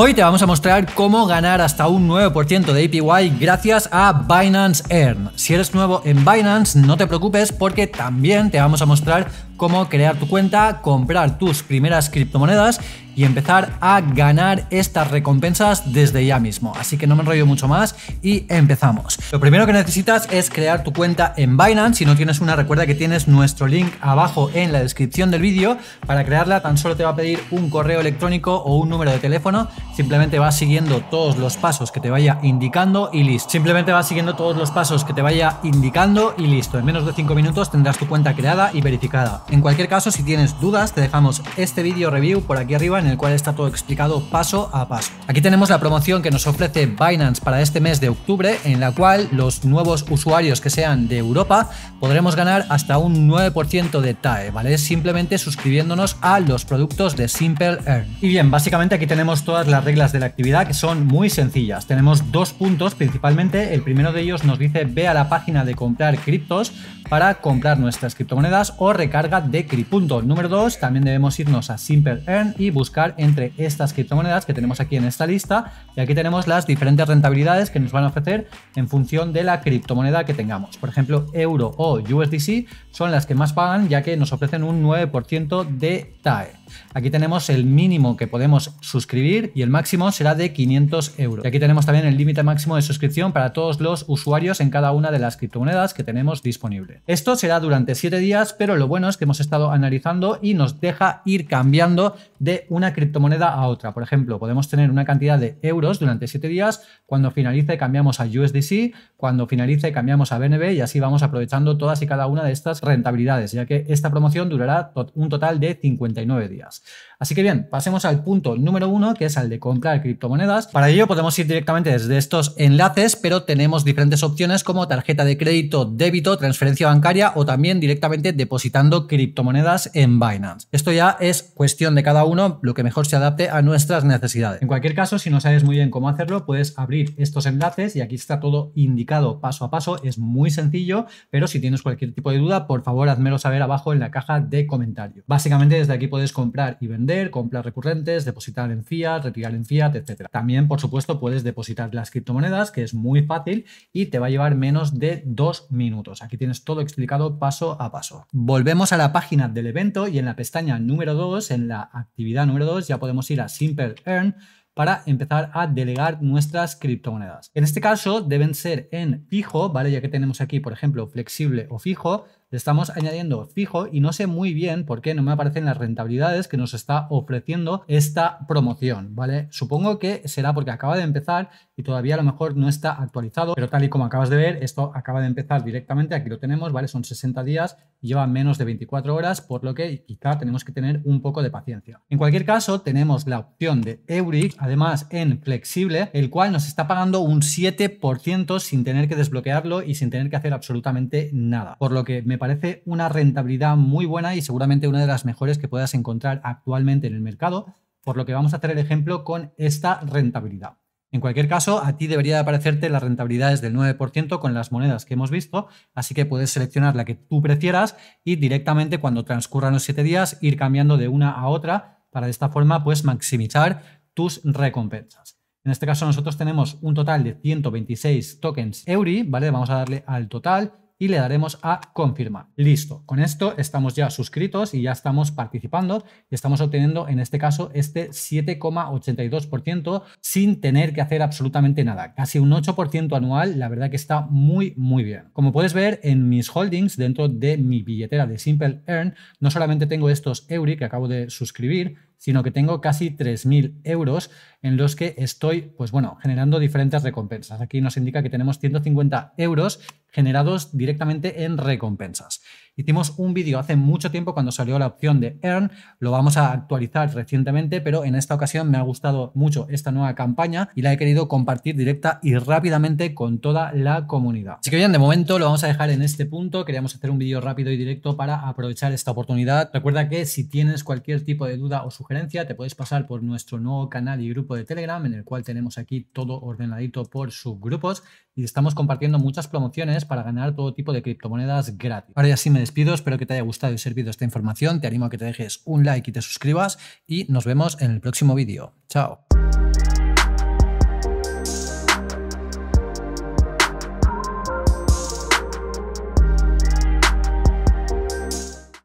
Hoy te vamos a mostrar cómo ganar hasta un 9% de APY gracias a Binance Earn. Si eres nuevo en Binance, no te preocupes porque también te vamos a mostrar cómo crear tu cuenta, comprar tus primeras criptomonedas y empezar a ganar estas recompensas desde ya mismo. Así que no me enrollo mucho más y empezamos. Lo primero que necesitas es crear tu cuenta en Binance. Si no tienes una, recuerda que tienes nuestro link abajo en la descripción del vídeo. Para crearla tan solo te va a pedir un correo electrónico o un número de teléfono. Simplemente vas siguiendo todos los pasos que te vaya indicando y listo. Simplemente vas siguiendo todos los pasos que te vaya indicando y listo. En menos de 5 minutos tendrás tu cuenta creada y verificada. En cualquier caso, si tienes dudas, te dejamos este vídeo review por aquí arriba en el cual está todo explicado paso a paso. Aquí tenemos la promoción que nos ofrece Binance para este mes de octubre, en la cual los nuevos usuarios que sean de Europa podremos ganar hasta un 9% de TAE, ¿vale? Simplemente suscribiéndonos a los productos de Simple Earn. Y bien, básicamente aquí tenemos todas las reglas de la actividad que son muy sencillas. Tenemos dos puntos principalmente. El primero de ellos nos dice ve a la página de comprar criptos para comprar nuestras criptomonedas o recarga de Cripunto. Número 2, también debemos irnos a Simple Earn y buscar entre estas criptomonedas que tenemos aquí en esta lista. Y aquí tenemos las diferentes rentabilidades que nos van a ofrecer en función de la criptomoneda que tengamos. Por ejemplo, euro o USDC son las que más pagan ya que nos ofrecen un 9% de TAE. Aquí tenemos el mínimo que podemos suscribir y el máximo será de 500 euros. Y aquí tenemos también el límite máximo de suscripción para todos los usuarios en cada una de las criptomonedas que tenemos disponible. Esto será durante 7 días, pero lo bueno es que hemos estado analizando y nos deja ir cambiando de una criptomoneda a otra. Por ejemplo, podemos tener una cantidad de euros durante siete días, cuando finalice cambiamos a USDC, cuando finalice cambiamos a BNB y así vamos aprovechando todas y cada una de estas rentabilidades, ya que esta promoción durará un total de 59 días. Así que bien, pasemos al punto número uno, que es al de comprar criptomonedas. Para ello podemos ir directamente desde estos enlaces, pero tenemos diferentes opciones como tarjeta de crédito, débito, transferencia bancaria o también directamente depositando que criptomonedas en Binance. Esto ya es cuestión de cada uno, lo que mejor se adapte a nuestras necesidades. En cualquier caso, si no sabes muy bien cómo hacerlo, puedes abrir estos enlaces y aquí está todo indicado paso a paso. Es muy sencillo, pero si tienes cualquier tipo de duda, por favor, házmelo saber abajo en la caja de comentarios. Básicamente, desde aquí puedes comprar y vender, comprar recurrentes, depositar en fiat, retirar en fiat, etc. También, por supuesto, puedes depositar las criptomonedas, que es muy fácil y te va a llevar menos de dos minutos. Aquí tienes todo explicado paso a paso. Volvemos a la página del evento y en la pestaña número 2, en la actividad número 2, ya podemos ir a Simple Earn para empezar a delegar nuestras criptomonedas. En este caso deben ser en fijo, ¿vale? Ya que tenemos aquí, por ejemplo, flexible o fijo, le estamos añadiendo fijo y no sé muy bien por qué no me aparecen las rentabilidades que nos está ofreciendo esta promoción, ¿vale? Supongo que será porque acaba de empezar y todavía a lo mejor no está actualizado, pero tal y como acabas de ver, esto acaba de empezar directamente, aquí lo tenemos, ¿vale? Son 60 días, lleva menos de 24 horas, por lo que quizá tenemos que tener un poco de paciencia. En cualquier caso, tenemos la opción de Euric, además en flexible, el cual nos está pagando un 7% sin tener que desbloquearlo y sin tener que hacer absolutamente nada, por lo que me parece una rentabilidad muy buena y seguramente una de las mejores que puedas encontrar actualmente en el mercado, por lo que vamos a hacer el ejemplo con esta rentabilidad. En cualquier caso, a ti debería de aparecerte las rentabilidades del 9% con las monedas que hemos visto, así que puedes seleccionar la que tú prefieras y directamente cuando transcurran los 7 días ir cambiando de una a otra para de esta forma pues maximizar tus recompensas. En este caso nosotros tenemos un total de 126 tokens Euri, ¿vale? Vamos a darle al total y le daremos a confirmar. Listo, con esto estamos ya suscritos y ya estamos participando y estamos obteniendo en este caso este 7,82% sin tener que hacer absolutamente nada. Casi un 8% anual, la verdad que está muy, muy bien. Como puedes ver en mis holdings dentro de mi billetera de Simple Earn, no solamente tengo estos Euri que acabo de suscribir, sino que tengo casi 3.000 euros en los que estoy, pues bueno, generando diferentes recompensas. Aquí nos indica que tenemos 150 euros generados directamente en recompensas. Hicimos un vídeo hace mucho tiempo cuando salió la opción de Earn, lo vamos a actualizar recientemente, pero en esta ocasión me ha gustado mucho esta nueva campaña y la he querido compartir directa y rápidamente con toda la comunidad. Así que bien, de momento lo vamos a dejar en este punto, queríamos hacer un vídeo rápido y directo para aprovechar esta oportunidad. Recuerda que si tienes cualquier tipo de duda o sugerencia, te puedes pasar por nuestro nuevo canal y grupo de Telegram, en el cual tenemos aquí todo ordenadito por subgrupos y estamos compartiendo muchas promociones para ganar todo tipo de criptomonedas gratis. Ahora ya sí me despido, espero que te haya gustado y servido esta información, te animo a que te dejes un like y te suscribas y nos vemos en el próximo vídeo. Chao.